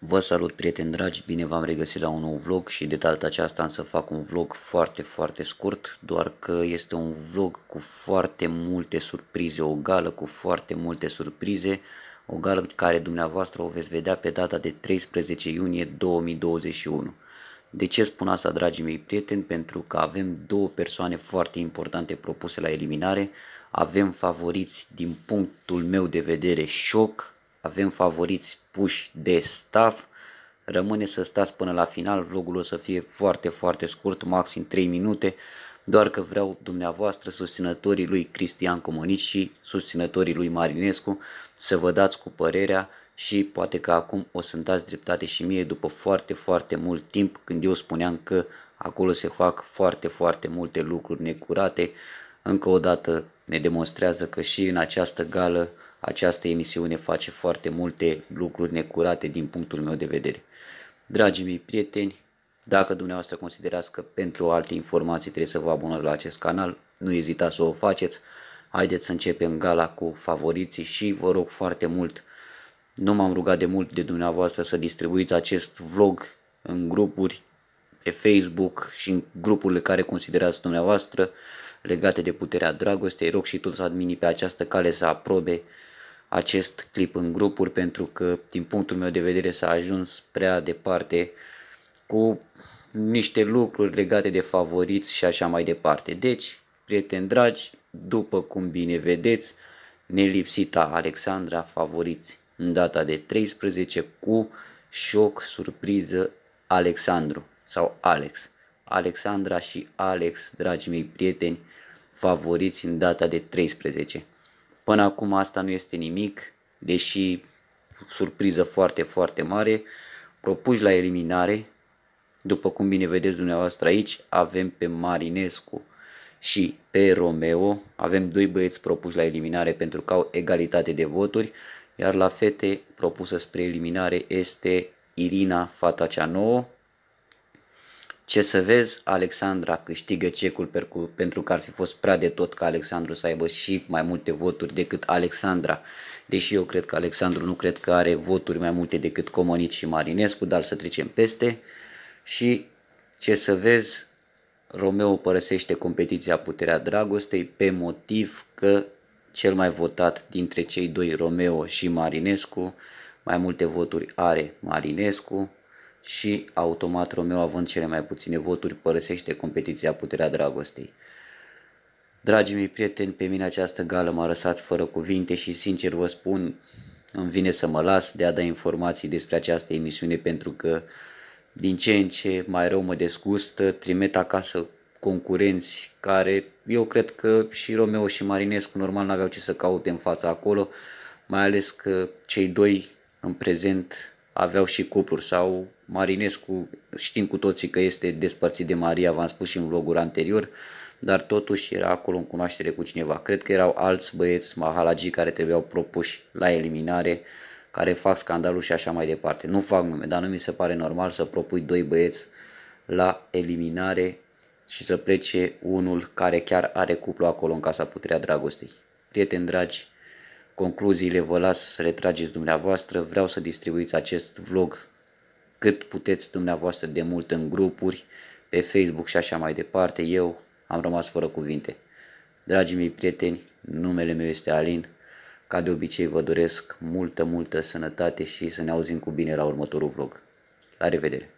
Vă salut prieteni dragi, bine v-am regăsit la un nou vlog și de data aceasta am să fac un vlog foarte foarte scurt, doar că este un vlog cu foarte multe surprize, o gală cu foarte multe surprize, o gală care dumneavoastră o veți vedea pe data de 13 iunie 2021. De ce spun asta dragii mei prieteni? Pentru că avem două persoane foarte importante propuse la eliminare, avem favoriți din punctul meu de vedere șoc, avem favoriți puși de staff. Rămâne să stați până la final, vlogul o să fie foarte, foarte scurt, maxim 3 minute, doar că vreau dumneavoastră, susținătorii lui Cristian Comănici și susținătorii lui Marinescu, să vă dați cu părerea și poate că acum o să-mi dați dreptate și mie după foarte, foarte mult timp când eu spuneam că acolo se fac foarte, foarte multe lucruri necurate. Încă o dată ne demonstrează că și în această gală această emisiune face foarte multe lucruri necurate din punctul meu de vedere. Dragii mei prieteni, dacă dumneavoastră considerați că pentru alte informații trebuie să vă abonați la acest canal, nu ezitați să o faceți. Haideți să începem gala cu favoriții și vă rog foarte mult, nu m-am rugat de mult de dumneavoastră să distribuiți acest vlog în grupuri pe Facebook și în grupurile care considerați dumneavoastră legate de puterea dragostei. Rog și toți adminii pe această cale să aprobe acest clip în grupuri pentru că din punctul meu de vedere s-a ajuns prea departe cu niște lucruri legate de favoriți și așa mai departe. Deci, prieteni dragi, după cum bine vedeți, nelipsita Alexandra favoriți în data de 13 cu șoc, surpriză, Alexandru sau Alex. Alexandra și Alex, dragii mei prieteni, favoriți în data de 13. Până acum asta nu este nimic, deși surpriză foarte, foarte mare, propuși la eliminare, după cum bine vedeți dumneavoastră aici, avem pe Marinescu și pe Romeo, avem doi băieți propuși la eliminare pentru că au egalitate de voturi, iar la fete propusă spre eliminare este Irina, fata cea nouă, ce să vezi, Alexandra câștigă cecul pentru că ar fi fost prea de tot ca Alexandru să aibă și mai multe voturi decât Alexandra. Deși eu cred că Alexandru nu cred că are voturi mai multe decât Comonit și Marinescu, dar să trecem peste. Și ce să vezi, Romeo părăsește competiția Puterea Dragostei pe motiv că cel mai votat dintre cei doi, Romeo și Marinescu, mai multe voturi are Marinescu, și automat Romeo având cele mai puține voturi părăsește competiția puterea dragostei. Dragii mei prieteni, pe mine această gală m-a răsat fără cuvinte și sincer vă spun, îmi vine să mă las de a da informații despre această emisiune pentru că din ce în ce mai rău mă desgustă, trimit acasă concurenți care eu cred că și Romeo și Marinescu normal n-aveau ce să caute în fața acolo, mai ales că cei doi în prezent aveau și cupluri sau Marinescu, știm cu toții că este despărțit de Maria, v-am spus și în vlogul anterior, dar totuși era acolo în cunoaștere cu cineva. Cred că erau alți băieți mahalagii care trebuiau propuși la eliminare, care fac scandalul și așa mai departe. Nu fac nume, dar nu mi se pare normal să propui doi băieți la eliminare și să plece unul care chiar are cuplu acolo în casa puterea dragostei. Prieteni dragi, Concluziile vă las să le trageți dumneavoastră, vreau să distribuiți acest vlog cât puteți dumneavoastră de mult în grupuri, pe Facebook și așa mai departe. Eu am rămas fără cuvinte. Dragii mei prieteni, numele meu este Alin. Ca de obicei vă doresc multă, multă sănătate și să ne auzim cu bine la următorul vlog. La revedere!